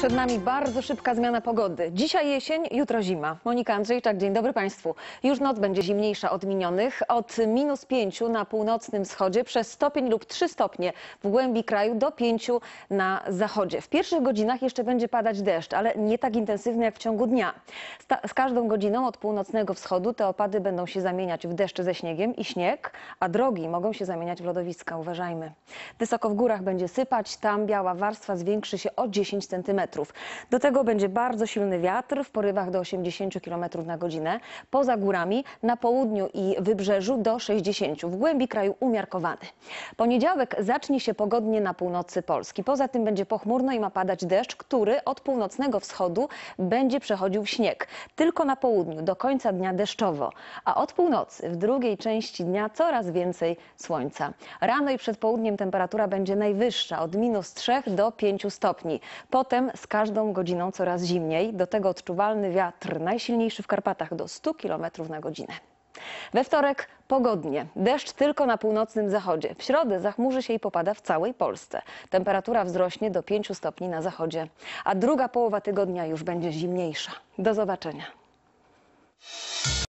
Przed nami bardzo szybka zmiana pogody. Dzisiaj jesień, jutro zima. Monika Andrzejczak, dzień dobry Państwu. Już noc będzie zimniejsza od minionych. Od minus 5 na północnym wschodzie przez stopień lub 3 stopnie w głębi kraju do 5 na zachodzie. W pierwszych godzinach jeszcze będzie padać deszcz, ale nie tak intensywny jak w ciągu dnia. z każdą godziną od północnego wschodu te opady będą się zamieniać w deszcz ze śniegiem i śnieg, a drogi mogą się zamieniać w lodowiska. Uważajmy. Wysoko w górach będzie sypać, tam biała warstwa zwiększy się o 10 cm. Do tego będzie bardzo silny wiatr w porywach do 80 km na godzinę. Poza górami na południu i wybrzeżu do 60. W głębi kraju umiarkowany. Poniedziałek zacznie się pogodnie na północy Polski. Poza tym będzie pochmurno i ma padać deszcz, który od północnego wschodu będzie przechodził w śnieg. Tylko na południu do końca dnia deszczowo, a od północy w drugiej części dnia coraz więcej słońca. Rano i przed południem temperatura będzie najwyższa od minus 3 do 5 stopni. Potem z każdą godziną coraz zimniej. Do tego odczuwalny wiatr, najsilniejszy w Karpatach do 100 km na godzinę. We wtorek pogodnie. Deszcz tylko na północnym zachodzie. W środę zachmurzy się i popada w całej Polsce. Temperatura wzrośnie do 5 stopni na zachodzie, a druga połowa tygodnia już będzie zimniejsza. Do zobaczenia.